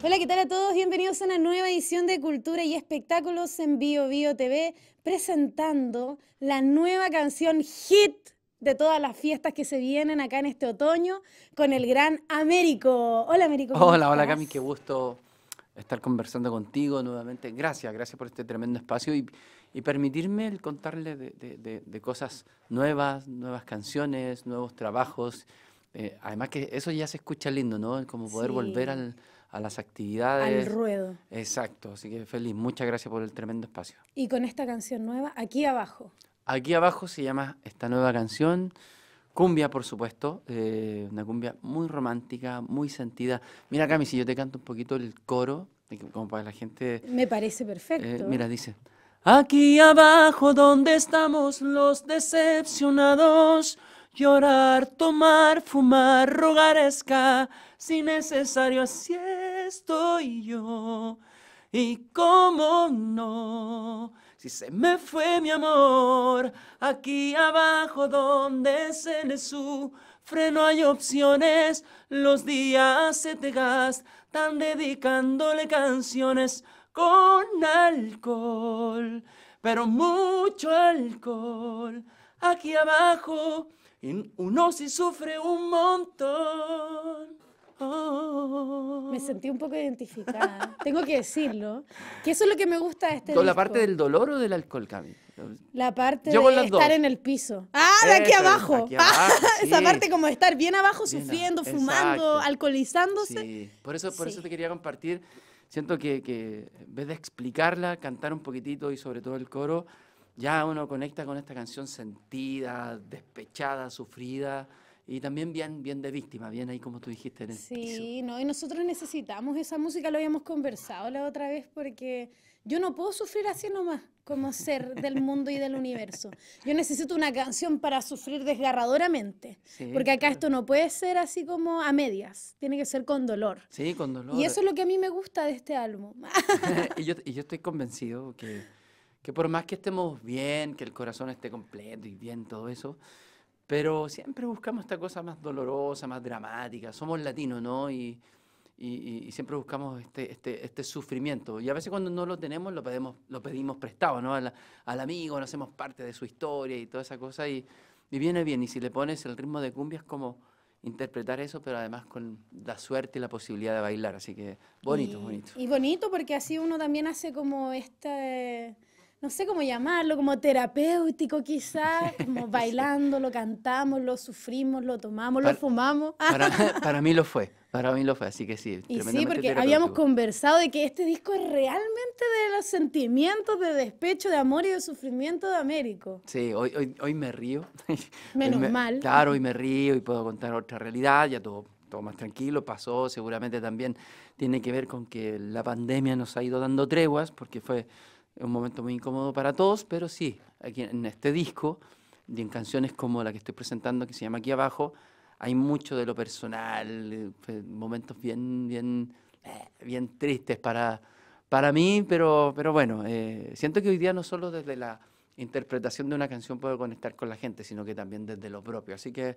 Hola, ¿qué tal a todos? Bienvenidos a una nueva edición de Cultura y Espectáculos en Bio Bio TV, presentando la nueva canción hit de todas las fiestas que se vienen acá en este otoño con el gran Américo. Hola, Américo. Hola, hola, Cami, qué gusto estar conversando contigo nuevamente. Gracias, gracias por este tremendo espacio y, permitirme contarle de, cosas nuevas, nuevas canciones, nuevos trabajos. Eh, además que eso ya se escucha lindo, ¿no? Como poder volver al a las actividades. Al ruedo. Exacto, así que feliz, muchas gracias por el tremendo espacio. Y con esta canción nueva, aquí abajo. Aquí abajo se llama esta nueva canción, cumbia por supuesto, eh, una cumbia muy romántica, muy sentida. Mira Cami, si yo te canto un poquito el coro, como para la gente... Me parece perfecto. Eh, mira, dice... Aquí abajo donde estamos los decepcionados, llorar, tomar, fumar, rogar esca, si necesario así es estoy yo. Y cómo no, si se me fue mi amor, aquí abajo donde se le sufre no hay opciones, los días se te gastan dedicándole canciones con alcohol, pero mucho alcohol aquí abajo, en uno si sufre un montón. Oh. Me sentí un poco identificada, tengo que decirlo. Que eso es lo que me gusta de este ¿La parte del dolor o del alcohol, La parte de estar en el piso. Ah, de aquí abajo. Esa parte como de estar bien abajo, sufriendo, fumando, alcoholizándose. Sí. Por eso, por eso te quería compartir. Siento que, que, en vez de explicarla, cantar un poquitito y sobre todo el coro, ya uno conecta con esta canción sentida, despechada, sufrida. Y también bien, bien de víctima, bien ahí como tú dijiste en el Sí, no, y nosotros necesitamos esa música, lo habíamos conversado la otra vez, porque yo no puedo sufrir así nomás, como ser del mundo y del universo. Yo necesito una canción para sufrir desgarradoramente, porque acá esto no puede ser así como a medias, tiene que ser con dolor. Sí, con dolor. Y eso es lo que a mí me gusta de este álbum. y, yo, y yo estoy convencido que, que por más que estemos bien, que el corazón esté completo y bien, todo eso pero siempre buscamos esta cosa más dolorosa, más dramática. Somos latinos, ¿no? Y, y, siempre buscamos este, este, este, sufrimiento. Y a veces cuando no lo tenemos, lo pedimos, lo pedimos prestado, ¿no? Al, amigo, no hacemos parte de su historia y toda esa cosa. Y, y viene bien. Y si le pones el ritmo de cumbia, es como interpretar eso, pero además con la suerte y la posibilidad de bailar. Así que bonito, bonito. Y bonito porque así uno también hace como este no sé cómo llamarlo, como terapéutico quizás, como bailando, lo cantamos, lo sufrimos, lo tomamos, lo fumamos. Para, mí lo fue, para mí lo fue, así que sí. Y sí, porque habíamos conversado de que este disco es realmente de los sentimientos de despecho, de amor y de sufrimiento de Américo. Sí, hoy, hoy, hoy me río. Menos mal. Claro, hoy me río y puedo contar otra realidad, ya todo todo más tranquilo, pasó, seguramente también tiene que ver con que la pandemia nos ha ido dando treguas, porque fue un momento muy incómodo para todos, pero sí, aquí en este disco y en canciones como la que estoy presentando, que se llama Aquí Abajo, hay mucho de lo personal, momentos bien, bien, eh, bien tristes para, para mí, pero, pero bueno, eh, siento que hoy día no solo desde la interpretación de una canción puedo conectar con la gente, sino que también desde lo propio. Así que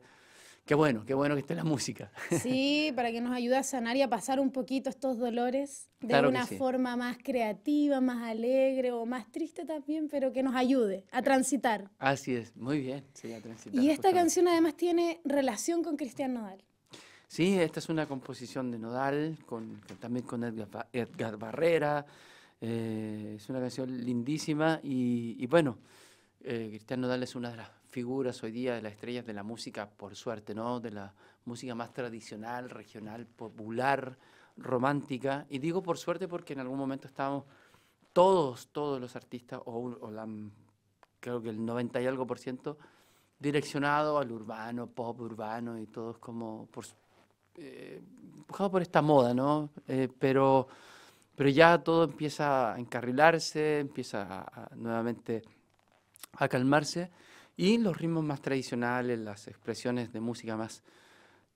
Qué bueno, qué bueno que esté la música. Sí, para que nos ayude a sanar y a pasar un poquito estos dolores de una forma más creativa, más alegre o más triste también, pero que nos ayude a transitar. Así es, muy bien, Y esta canción además tiene relación con Cristian Nodal. Sí, esta es una composición de Nodal, también con Edgar, Barrera. Eh, es una canción lindísima y, bueno, eh, Cristian Nodal es una de figuras hoy día de las estrellas de la música, por suerte, ¿no? De la música más tradicional, regional, popular, romántica. Y digo por suerte porque en algún momento estábamos todos, todos los artistas, o, creo que el 90 y algo por ciento, direccionado al urbano, pop urbano y todos como por, eh, por esta moda, eh, pero, pero ya todo empieza a encarrilarse, empieza nuevamente a calmarse. Y los ritmos más tradicionales, las expresiones de música más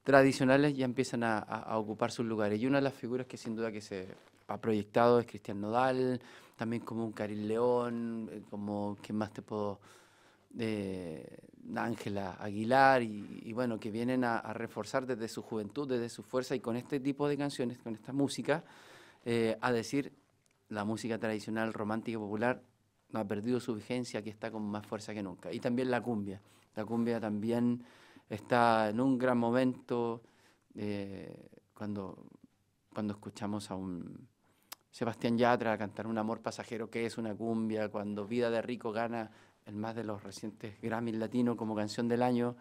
tradicionales ya empiezan a, ocupar sus lugares. Y una de las figuras que sin duda que se ha proyectado es Cristian Nodal, también como un Caril León, eh, como, quien más te puedo...? Eh, Ángela Aguilar y, bueno, que vienen a, reforzar desde su juventud, desde su fuerza y con este tipo de canciones, con esta música, eh, a decir la música tradicional, romántica, popular no ha perdido su vigencia, que está con más fuerza que nunca. Y también la cumbia. La cumbia también está en un gran momento eh, cuando, cuando escuchamos a un Sebastián Yatra cantar Un amor pasajero que es una cumbia, cuando Vida de Rico gana el más de los recientes Grammy Latino como canción del año,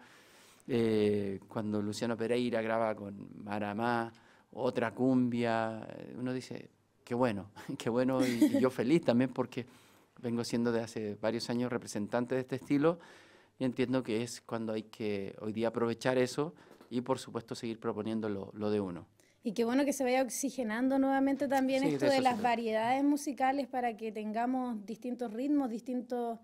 eh, cuando Luciano Pereira graba con Maramá, otra cumbia, eh, uno dice, qué bueno, qué bueno y yo feliz también porque vengo siendo de hace varios años representante de este estilo y entiendo que es cuando hay que hoy día aprovechar eso y por supuesto seguir proponiendo lo, de uno. Y qué bueno que se vaya oxigenando nuevamente también esto de, las variedades musicales para que tengamos distintos ritmos, distintas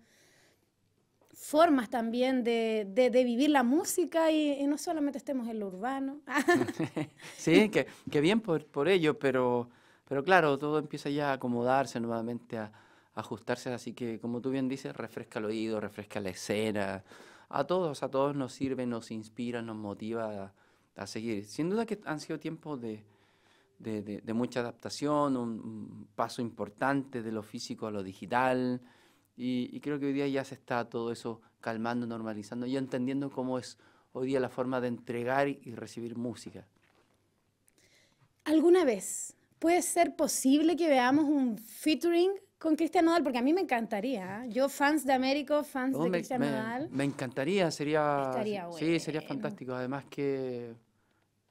formas también de, de, vivir la música y, no solamente estemos en lo urbano. sí, que, que bien por, por ello, pero, pero claro, todo empieza ya a acomodarse nuevamente a, ajustarse. Así que, como tú bien dices, refresca el oído, refresca la escena. A todos, a todos nos sirve, nos inspira, nos motiva a, seguir. Sin duda que han sido tiempos de, de, mucha adaptación, un, paso importante de lo físico a lo digital. Y, y, creo que hoy día ya se está todo eso calmando, normalizando y entendiendo cómo es hoy día la forma de entregar y recibir música. ¿Alguna vez puede ser posible que veamos un featuring con Cristian Nodal, porque a mí me encantaría. ¿eh? Yo, fans de Américo, fans de Cristian Nodal. Me encantaría, sería. Sí, sería fantástico. Además que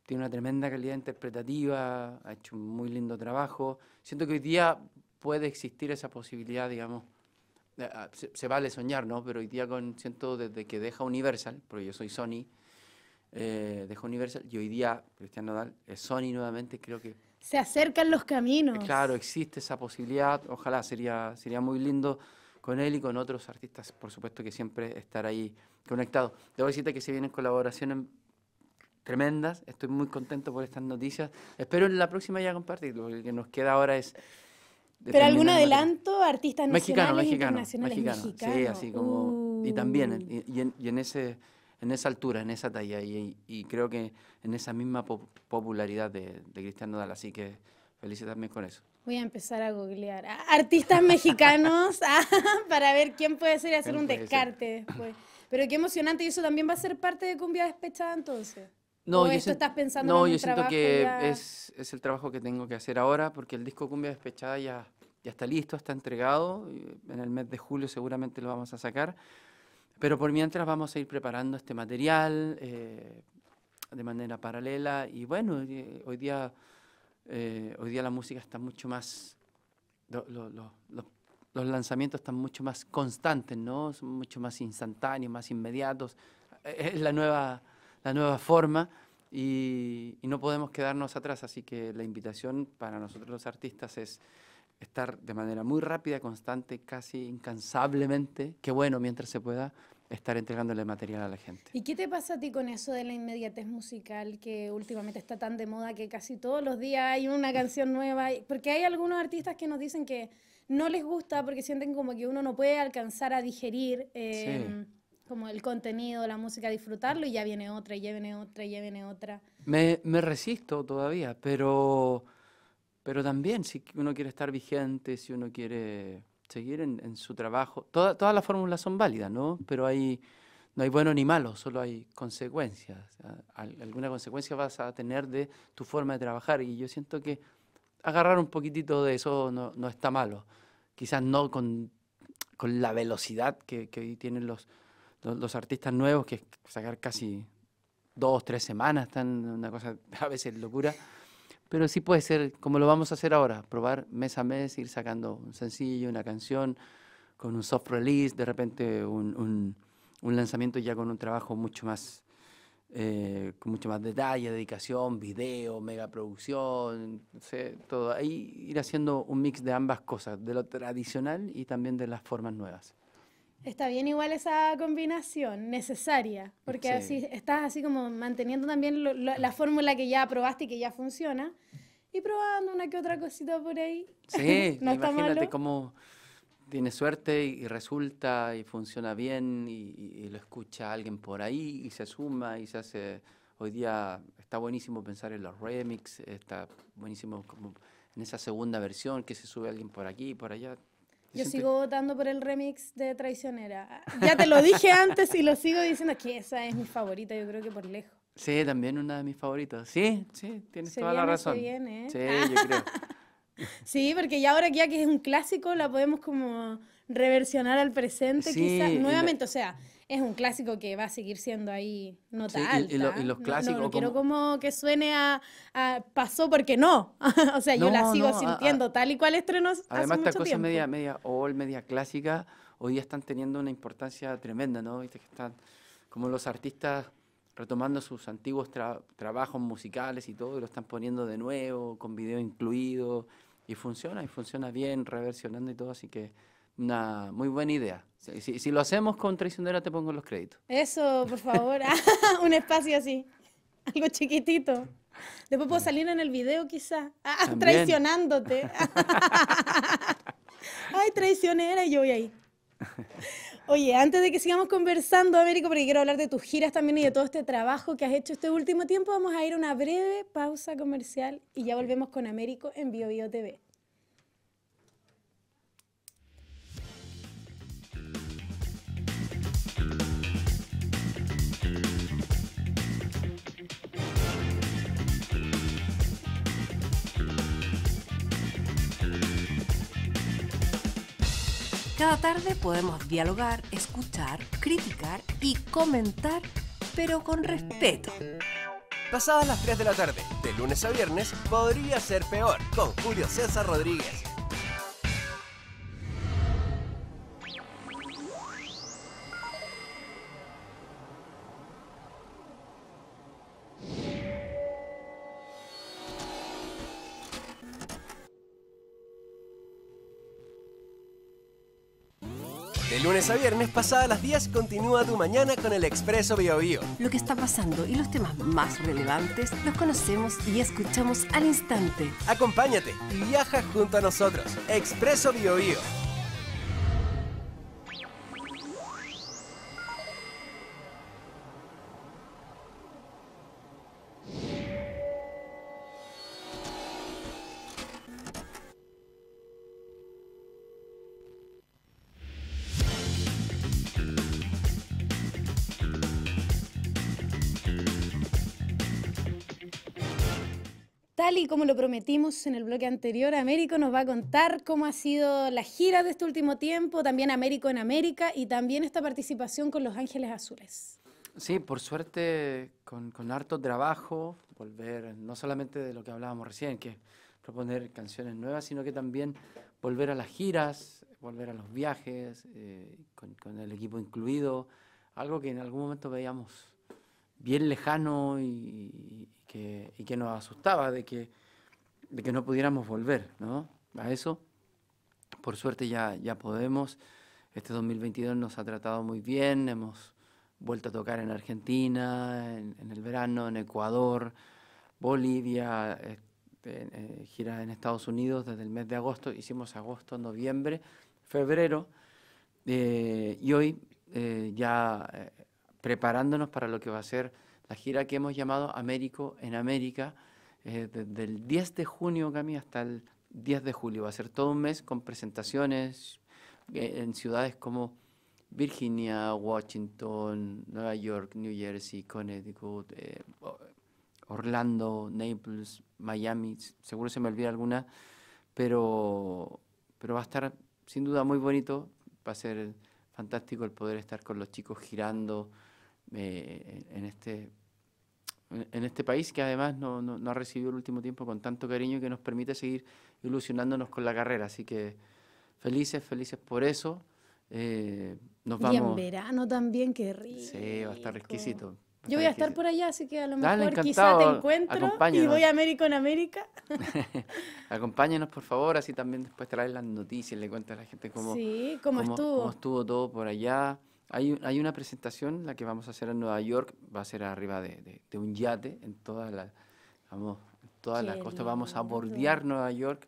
tiene una tremenda calidad interpretativa, ha hecho un muy lindo trabajo. Siento que hoy día puede existir esa posibilidad, digamos. Ah, se, vale soñar, ¿no? Pero hoy día con, siento desde que deja Universal, porque yo soy Sony, eh, deja Universal y hoy día Cristian Nodal es Sony nuevamente, creo que se acercan los caminos. Eh, claro, existe esa posibilidad. Ojalá sería, sería muy lindo con él y con otros artistas, por supuesto que siempre estar ahí conectado. Debo decirte que se vienen colaboraciones tremendas. Estoy muy contento por estas noticias. Espero en la próxima ya compartirlo. Lo que nos queda ahora es. Pero algún adelanto, artistas mexicano, nacionales, e mexicano, internacionales, Sí, así como. Y también, uh. y en ese en esa altura, en esa talla y, y creo que en esa misma popularidad de, de Cristian Nodal. Así que felicitarme también con eso. Voy a empezar a googlear artistas mexicanos ah, para ver quién puede ser y hacer un descarte después. Pero qué emocionante, y eso también va a ser parte de Cumbia Despechada entonces. No, yo esto estás pensando en yo siento que es, es, el trabajo que tengo que hacer ahora porque el disco Cumbia Despechada ya, ya está listo, está entregado. En el mes de julio seguramente lo vamos a sacar. Pero por mientras vamos a ir preparando este material eh, de manera paralela y bueno, eh, hoy día, eh, hoy día la música está mucho más, los lanzamientos están mucho más constantes, ¿no? Son mucho más instantáneos, más inmediatos. Es la nueva, la nueva forma y, y no podemos quedarnos atrás, así que la invitación para nosotros los artistas es estar de manera muy rápida, constante, casi incansablemente, que bueno, mientras se pueda, estar entregándole material a la gente. ¿Y qué te pasa a ti con eso de la inmediatez musical que últimamente está tan de moda que casi todos los días hay una canción nueva? Porque hay algunos artistas que nos dicen que no les gusta porque sienten como que uno no puede alcanzar a digerir em, como el contenido, la música, disfrutarlo y ya viene otra, y ya viene otra, y ya viene otra. Me, me resisto todavía, pero, pero también si uno quiere estar vigente, si uno quiere seguir en, su trabajo. todas las fórmulas son válidas, ¿no? Pero hay, no hay bueno ni malo, solo hay consecuencias. Alguna consecuencia vas a tener de tu forma de trabajar y yo siento que agarrar un poquitito de eso no, no está malo. Quizás no con, con la velocidad que, que hoy tienen los, los, artistas nuevos, que sacar casi dos, tres semanas, están una cosa a veces locura. Pero sí puede ser, como lo vamos a hacer ahora, probar mes a mes, ir sacando un sencillo, una canción, con un soft release, de repente un, un, lanzamiento ya con un trabajo mucho más, eh, con mucho más detalle, dedicación, video, megaproducción, todo. Ahí ir haciendo un mix de ambas cosas, de lo tradicional y también de las formas nuevas. Está bien igual esa combinación necesaria, porque así estás así como manteniendo también la fórmula que ya probaste y que ya funciona y probando una que otra cosita por ahí. Sí, imagínate cómo tiene suerte y, resulta y funciona bien y, lo escucha alguien por ahí y se suma y se hace... Hoy día está buenísimo pensar en los remix, está buenísimo en esa segunda versión que se sube alguien por aquí y por allá. Yo sigo votando por el remix de Traicionera. Ya te lo dije antes y lo sigo diciendo que esa es mi favorita, yo creo que por lejos. Sí, también una de mis favoritas. Sí, sí, tienes toda la razón. ¿eh? Sí, porque ya ahora que ya que es un clásico, la podemos como reversionar al presente, quizás nuevamente. O sea, es un clásico que va a seguir siendo ahí nota alta. Y, y, los clásicos. No, quiero como que suene a, pasó porque no. o sea, yo la sigo sintiendo tal y cual estrenos. Además, estas cosas media, media old media clásica, hoy día están teniendo una importancia tremenda, ¿no? Viste que están como los artistas retomando sus antiguos trabajos musicales y todo, y lo están poniendo de nuevo, con video incluido, y funciona, y funciona bien, reversionando y todo, así que una muy buena idea. Si, lo hacemos con Traicionera, te pongo los créditos. Eso, por favor. un espacio así. Algo chiquitito. Después puedo salir en el video, quizá. Ah, ah, traicionándote. Ay, traicionera, y yo voy ahí. Oye, antes de que sigamos conversando, Américo, porque quiero hablar de tus giras también y de todo este trabajo que has hecho este último tiempo, vamos a ir a una breve pausa comercial y ya volvemos con Américo en BioBio Bio TV. Cada tarde podemos dialogar, escuchar, criticar y comentar, pero con respeto. Pasadas las 3 de la tarde, de lunes a viernes, podría ser peor con Julio César Rodríguez. a viernes, pasada las 10, continúa tu mañana con el Expreso Bio, Bio Lo que está pasando y los temas más relevantes los conocemos y escuchamos al instante. Acompáñate y viaja junto a nosotros. Expreso Bio, Bio. como lo prometimos en el bloque anterior, Américo nos va a contar cómo ha sido la gira de este último tiempo, también Américo en América y también esta participación con Los Ángeles Azules. Sí, por suerte, con, harto trabajo, volver no solamente de lo que hablábamos recién, que proponer canciones nuevas, sino que también volver a las giras, volver a los viajes, eh, con, con el equipo incluido, algo que en algún momento veíamos bien lejano y, que, y que nos asustaba de que, de que no pudiéramos volver a eso. Por suerte ya, ya podemos. Este 2022 nos ha tratado muy bien, hemos vuelto a tocar en Argentina, en, el verano, en Ecuador, Bolivia, este, eh, giras en Estados Unidos desde el mes de agosto, hicimos agosto, noviembre, febrero, eh, y hoy eh, ya preparándonos para lo que va a ser la gira que hemos llamado Américo en América, desde eh, el 10 de junio, Cami, hasta el 10 de julio. Va a ser todo un mes con presentaciones eh, en ciudades como Virginia, Washington, Nueva York, New Jersey, Connecticut, eh, Orlando, Naples, Miami, seguro se me olvida alguna, pero, pero va a estar sin duda muy bonito, va a ser fantástico el poder estar con los chicos girando en este en este país que además no, no, ha recibido el último tiempo con tanto cariño y que nos permite seguir ilusionándonos con la carrera. Así que felices, felices por eso. Eh, nos vamos. Y en verano también, qué rico. Sí, va a estar exquisito. Yo voy a estar por allá, así que a lo mejor quizá te encuentro y voy a América en América. Acompáñenos, por favor, así también después traes las noticias, le cuentas a la gente cómo, sí, cómo estuvo todo por allá. Hay, una presentación, la que vamos a hacer en Nueva York, va a ser arriba de, un yate en toda la, vamos, toda la costa, vamos a bordear Nueva York,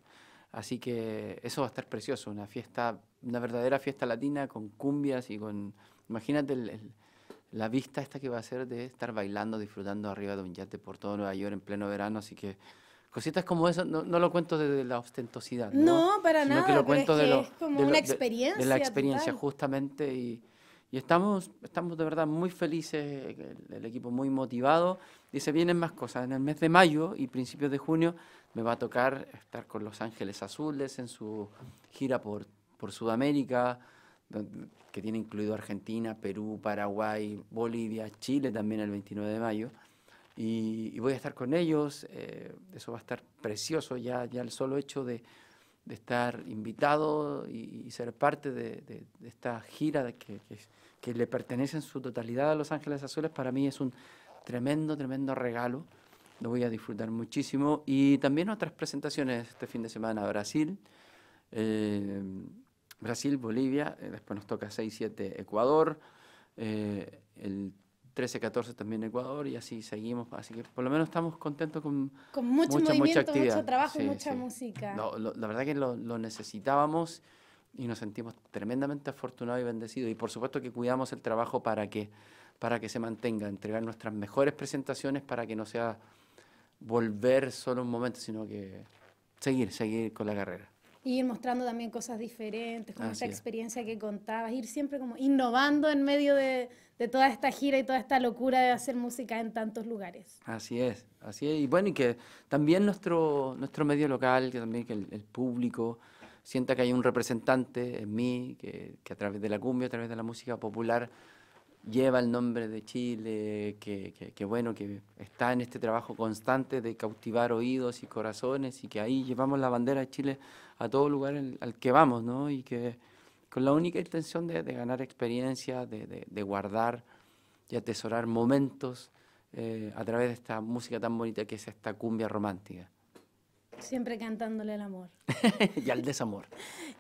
así que eso va a estar precioso, una fiesta, una verdadera fiesta latina con cumbias y con, imagínate la vista esta que va a ser de estar bailando, disfrutando arriba de un yate por todo Nueva York en pleno verano, así que cositas como eso no, no, lo cuento desde la ostentosidad. No, para Sino nada. Que lo cuento es de como una experiencia. De, la experiencia, justamente. Y, y estamos, estamos de verdad muy felices, el, equipo muy motivado. Y se vienen más cosas. En el mes de mayo y principios de junio me va a tocar estar con Los Ángeles Azules en su gira por, por Sudamérica, que tiene incluido Argentina, Perú, Paraguay, Bolivia, Chile también el 29 de mayo. Y, voy a estar con ellos. Eh, eso va a estar precioso, ya, ya el solo hecho de de estar invitado y, ser parte de, esta gira que, que, le pertenece en su totalidad a Los Ángeles Azules, para mí es un tremendo, tremendo regalo. Lo voy a disfrutar muchísimo. Y también otras presentaciones este fin de semana, Brasil, eh, Brasil, Bolivia, eh, después nos toca 6-7 Ecuador, eh, el 13, 14 también Ecuador y así seguimos. Así que por lo menos estamos contentos con, mucho mucha, movimiento, actividad. mucho trabajo y mucha música. la verdad que lo, necesitábamos y nos sentimos tremendamente afortunados y bendecidos. Y por supuesto que cuidamos el trabajo para que, para que se mantenga, entregar nuestras mejores presentaciones para que no sea volver solo un momento, sino que seguir, seguir con la carrera y ir mostrando también cosas diferentes, con ah, esa experiencia que contabas, ir siempre como innovando en medio de, de, toda esta gira y toda esta locura de hacer música en tantos lugares. Así es, así es. Y bueno, y que también nuestro, nuestro medio local, que también que el, público sienta que hay un representante en mí, que, que a través de la cumbia, a través de la música popular, lleva el nombre de Chile, que, bueno, que está en este trabajo constante de cautivar oídos y corazones y que ahí llevamos la bandera de Chile a todo lugar al que vamos, ¿no? Y que con la única intención de, ganar experiencia, de, guardar y atesorar momentos eh, a través de esta música tan bonita que es esta cumbia romántica. Siempre cantándole el amor. y al desamor.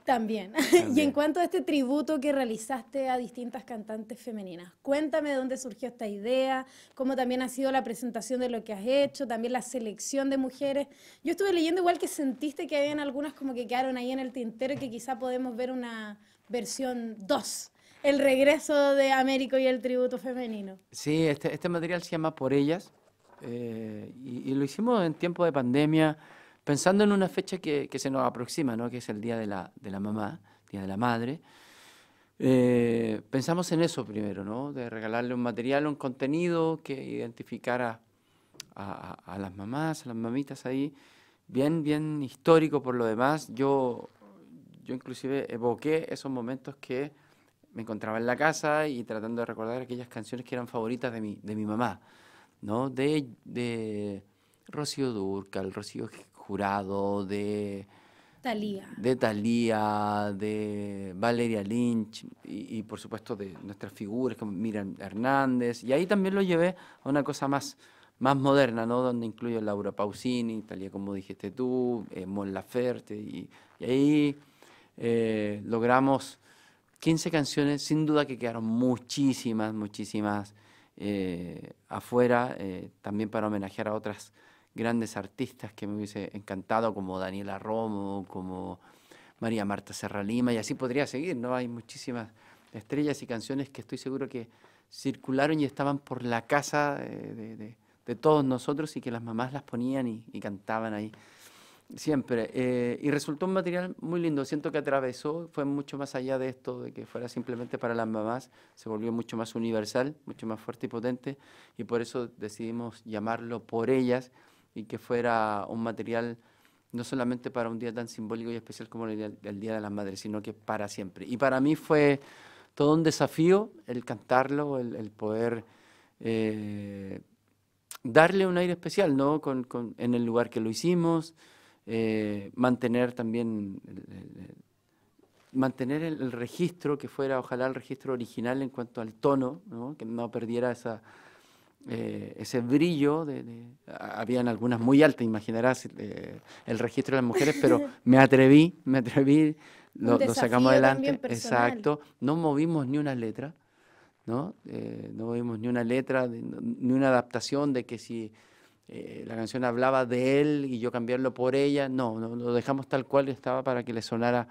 También. Y en cuanto a este tributo que realizaste a distintas cantantes femeninas, cuéntame de dónde surgió esta idea, cómo también ha sido la presentación de lo que has hecho, también la selección de mujeres. Yo estuve leyendo igual que sentiste que habían algunas como que quedaron ahí en el tintero y que quizá podemos ver una versión 2 el regreso de Américo y el tributo femenino. Sí, este, este material se llama Por Ellas eh, y, lo hicimos en tiempo de pandemia pensando en una fecha que, se nos aproxima, ¿no? que es el Día de la, de la Mamá, Día de la Madre, eh, pensamos en eso primero, ¿no? de regalarle un material, un contenido que identificara a, las mamás, a las mamitas ahí, bien, bien histórico por lo demás. Yo, yo inclusive evoqué esos momentos que me encontraba en la casa y tratando de recordar aquellas canciones que eran favoritas de mi, de mi mamá, ¿no? De, de Rocío Durcal, Rocío de... Talía. De de Valeria Lynch y, por supuesto de nuestras figuras como Miriam Hernández. Y ahí también lo llevé a una cosa más, más moderna, ¿no? Donde incluyo a Laura Pausini, Talía como dijiste tú, eh, Mon Laferte. Y, ahí eh, logramos 15 canciones, sin duda que quedaron muchísimas, muchísimas eh, afuera, eh, también para homenajear a otras grandes artistas que me hubiese encantado, como Daniela Romo, como María Marta Serralima y así podría seguir, ¿no? Hay muchísimas estrellas y canciones que estoy seguro que circularon y estaban por la casa eh, de, todos nosotros y que las mamás las ponían y, cantaban ahí siempre. Eh, y resultó un material muy lindo. Siento que atravesó, fue mucho más allá de esto, de que fuera simplemente para las mamás. Se volvió mucho más universal, mucho más fuerte y potente. Y por eso decidimos llamarlo Por Ellas y que fuera un material no solamente para un día tan simbólico y especial como el, Día de las Madres, sino que para siempre. Y para mí fue todo un desafío el cantarlo, el, poder eh, darle un aire especial, ¿no? Con, en el lugar que lo hicimos, eh, mantener también el, mantener el, registro que fuera, ojalá el registro original en cuanto al tono, Que no perdiera esa eh, ese brillo, de, habían algunas muy altas, imaginarás eh, el registro de las mujeres, pero me atreví, me atreví, lo, sacamos adelante, exacto, no movimos ni una letra, ¿no? Eh, no movimos ni una letra, ni una adaptación de que si la canción hablaba de él y yo cambiarlo por ella, no, no lo dejamos tal cual estaba para que le sonara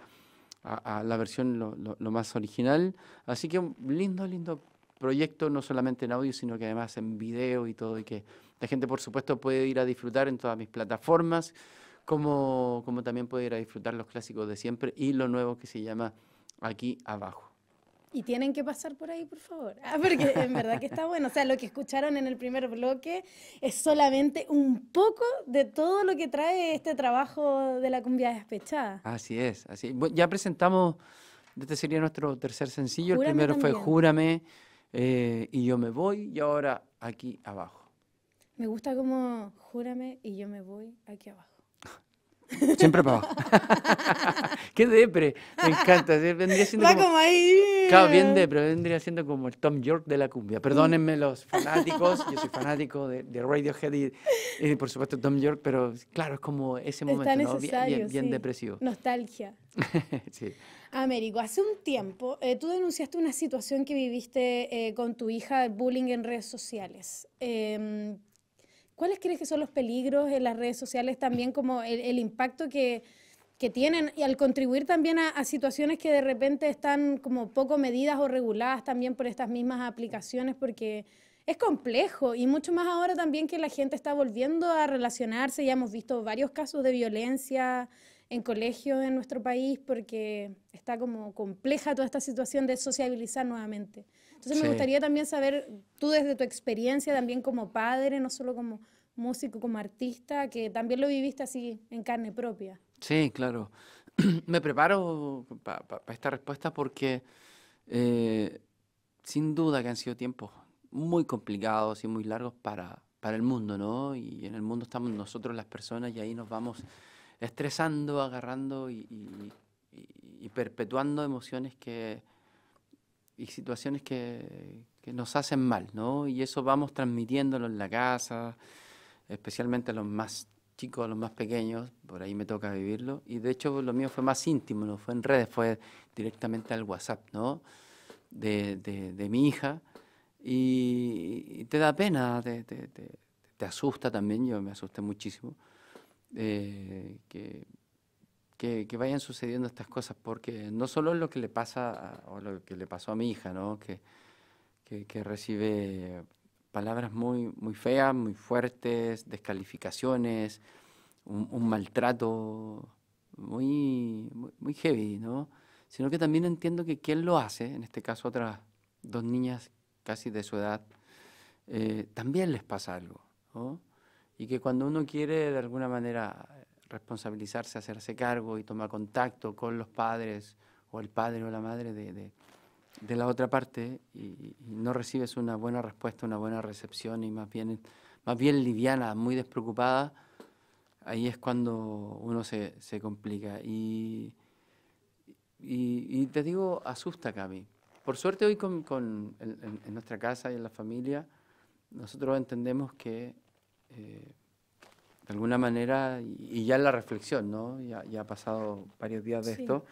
a, la versión lo, lo, más original, así que lindo, lindo proyecto, no solamente en audio, sino que además en video y todo, y que la gente, por supuesto, puede ir a disfrutar en todas mis plataformas, como, como también puede ir a disfrutar los clásicos de siempre y lo nuevo que se llama Aquí Abajo. Y tienen que pasar por ahí, por favor. Ah, porque en verdad que está bueno. O sea, lo que escucharon en el primer bloque es solamente un poco de todo lo que trae este trabajo de la cumbia despechada. Así es, así. ya presentamos, este sería nuestro tercer sencillo. el primero fue Júrame. Eh, y yo me voy y ahora aquí abajo. Me gusta como júrame y yo me voy aquí abajo. Siempre para abajo. Qué depre, me encanta. Vendría siendo Va como, ahí. Claro, bien depre, vendría siendo como el Tom York de la cumbia. Perdónenme los fanáticos, yo soy fanático de, Radiohead y, por supuesto Tom York, pero claro, es como ese momento, bien, bien, bien depresivo. Nostalgia. sí. Américo, hace un tiempo eh, tú denunciaste una situación que viviste eh, con tu hija, el bullying en redes sociales. Em, ¿Cuáles crees que son los peligros en las redes sociales también, como el, impacto que, que, tienen y al contribuir también a, a, situaciones que de repente están como poco medidas o reguladas también por estas mismas aplicaciones? Porque es complejo y mucho más ahora también que la gente está volviendo a relacionarse, ya hemos visto varios casos de violencia en colegio en nuestro país porque está como compleja toda esta situación de sociabilizar nuevamente. Entonces me gustaría también saber, tú desde tu experiencia también como padre, no solo como músico, como artista, que también lo viviste así en carne propia. Sí, claro. me preparo para esta respuesta porque eh, sin duda que han sido tiempos muy complicados y muy largos para, para el mundo, ¿no? Y en el mundo estamos nosotros las personas y ahí nos vamos estresando, agarrando y, perpetuando emociones que, y situaciones que, nos hacen mal, ¿no? Y eso vamos transmitiéndolo en la casa, especialmente a los más chicos, a los más pequeños, por ahí me toca vivirlo. Y de hecho lo mío fue más íntimo, no fue en redes, fue directamente al WhatsApp, ¿no? De, mi hija. Y, te da pena, te asusta también, yo me asusté muchísimo. Eh, que, que, vayan sucediendo estas cosas, porque no solo es lo que le pasa a, o lo que le pasó a mi hija, ¿no? que, que, recibe palabras muy, muy feas, muy fuertes, descalificaciones, un, maltrato muy, muy, heavy, ¿no? Sino que también entiendo que quien lo hace, en este caso otras dos niñas casi de su edad, eh, también les pasa algo, y que cuando uno quiere de alguna manera responsabilizarse, hacerse cargo y tomar contacto con los padres o el padre o la madre de, de, la otra parte y, no recibes una buena respuesta, una buena recepción y más bien, más bien liviana, muy despreocupada, ahí es cuando uno se, se complica. Y, y, te digo, asusta, Cami. Por suerte hoy con, con en nuestra casa y en la familia, nosotros entendemos que eh, de alguna manera, y ya en la reflexión, ¿no? Ya, ha pasado varios días de esto,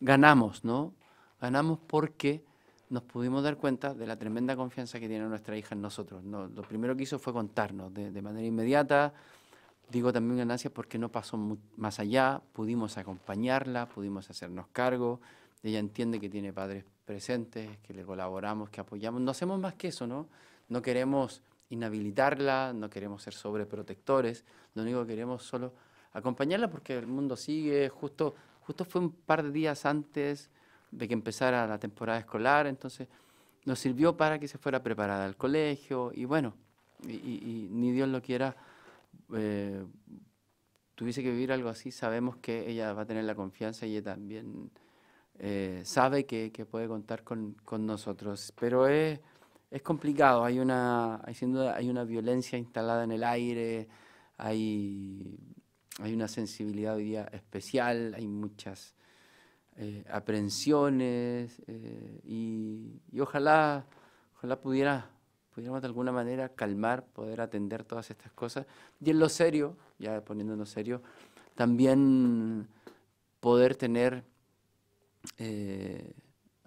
ganamos, ¿no? Ganamos porque nos pudimos dar cuenta de la tremenda confianza que tiene nuestra hija en nosotros. No, lo primero que hizo fue contarnos de, manera inmediata. Digo también ganancias porque no pasó más allá, pudimos acompañarla, pudimos hacernos cargo. Ella entiende que tiene padres presentes, que le colaboramos, que apoyamos. No hacemos más que eso, ¿no? No queremos inhabilitarla, no queremos ser sobreprotectores, lo único que queremos solo acompañarla porque el mundo sigue, justo, justo fue un par de días antes de que empezara la temporada escolar, entonces nos sirvió para que se fuera preparada al colegio y bueno, y, ni Dios lo quiera, eh, tuviese que vivir algo así, sabemos que ella va a tener la confianza y ella también eh, sabe que, puede contar con, nosotros, pero es es complicado, hay una, hay, hay una violencia instalada en el aire, hay, hay una sensibilidad hoy día especial, hay muchas eh, aprensiones eh, y, ojalá, ojalá pudiera, pudiéramos de alguna manera calmar, poder atender todas estas cosas y en lo serio, ya poniéndonos serio, también poder tener eh,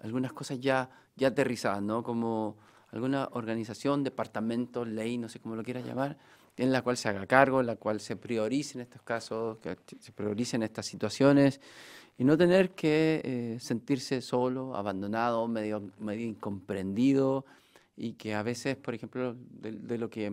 algunas cosas ya, ya aterrizadas, ¿no? Como alguna organización, departamento, ley, no sé cómo lo quiera llamar, en la cual se haga cargo, en la cual se prioricen estos casos, que se prioricen estas situaciones y no tener que eh, sentirse solo, abandonado, medio, medio incomprendido y que a veces, por ejemplo, de, lo que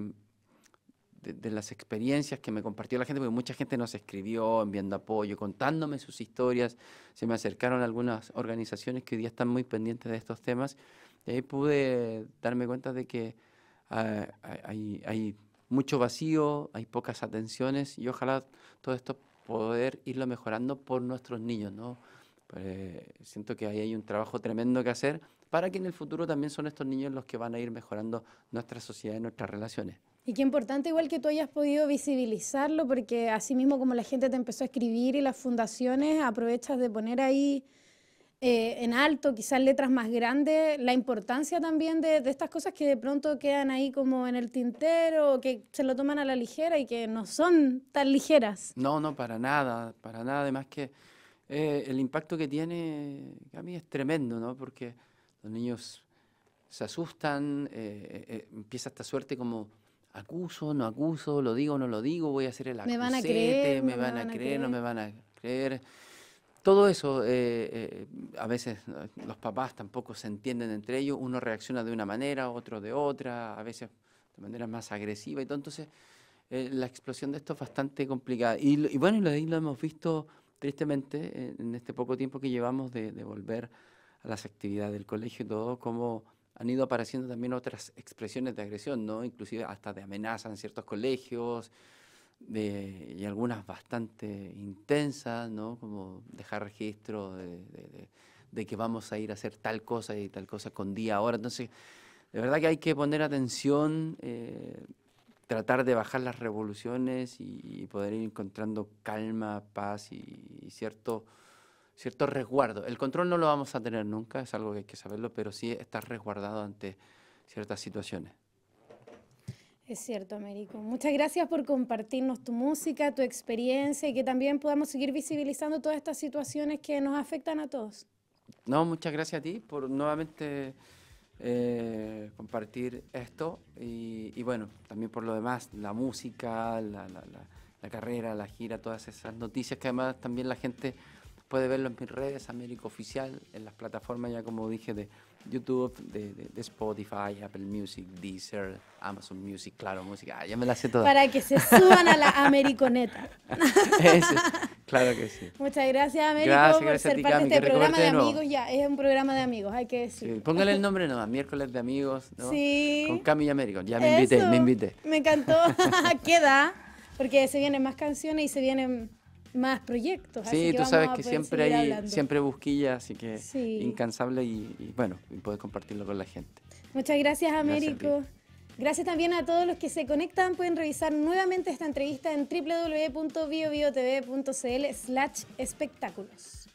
de, de, las experiencias que me compartió la gente, porque mucha gente nos escribió enviando apoyo, contándome sus historias, se me acercaron algunas organizaciones que hoy día están muy pendientes de estos temas y ahí pude darme cuenta de que ah, hay, hay, mucho vacío, hay pocas atenciones y ojalá todo esto poder irlo mejorando por nuestros niños, ¿no? Eh, siento que ahí hay un trabajo tremendo que hacer para que en el futuro también son estos niños los que van a ir mejorando nuestra sociedad y nuestras relaciones. Y qué importante igual que tú hayas podido visibilizarlo, porque así mismo como la gente te empezó a escribir y las fundaciones aprovechas de poner ahí eh, en alto, quizás letras más grandes, la importancia también de, estas cosas que de pronto quedan ahí como en el tintero, que se lo toman a la ligera y que no son tan ligeras. No, no, para nada, para nada. Además que eh, el impacto que tiene a mí es tremendo, ¿no? Porque los niños se asustan, eh, empieza esta suerte como acuso, no acuso, lo digo, no lo digo, voy a hacer el acusete, me van a creer, me, van, a creer, no me van a creer todo eso, eh, eh, a veces eh, los papás tampoco se entienden entre ellos, uno reacciona de una manera, otro de otra, a veces de manera más agresiva y todo. Entonces, la explosión de esto es bastante complicada. Y, bueno, y lo, hemos visto tristemente en este poco tiempo que llevamos de, volver a las actividades del colegio y todo, como han ido apareciendo también otras expresiones de agresión, ¿no? Inclusive hasta de amenaza en ciertos colegios, y algunas bastante intensas, Como dejar registro de, que vamos a ir a hacer tal cosa y tal cosa con día, hora. Entonces, de verdad que hay que poner atención, eh, tratar de bajar las revoluciones y, poder ir encontrando calma, paz y, y, cierto, cierto resguardo. El control no lo vamos a tener nunca, es algo que hay que saberlo, pero sí estar resguardado ante ciertas situaciones. Es cierto, Américo. Muchas gracias por compartirnos tu música, tu experiencia y que también podamos seguir visibilizando todas estas situaciones que nos afectan a todos. No, muchas gracias a ti por nuevamente eh, compartir esto y, y, bueno, también por lo demás, la música, la, la, la, la, carrera, la gira, todas esas noticias que además también la gente Puede verlo en mis redes, Américo Oficial, en las plataformas ya como dije de YouTube, de, Spotify, Apple Music, Deezer, Amazon Music, claro, música. Ah, ya me la sé todo. Para que se suban a la Americoneta. claro que sí. Muchas gracias, Américo, por ser parte de este programa de, amigos. Ya, es un programa de amigos, hay que decirlo. póngale el nombre nomás, miércoles de amigos, ¿no? Con Cami y Américo. Ya me invité, me invité. Me encantó. Queda, porque se vienen más canciones y se vienen más proyectos. Sí, tú sabes que siempre hay siempre busquilla, así que incansable y, bueno, puedes poder compartirlo con la gente. Muchas gracias, Américo. Gracias, también a todos los que se conectan. Pueden revisar nuevamente esta entrevista en www.biobiotv.cl/slash espectáculos.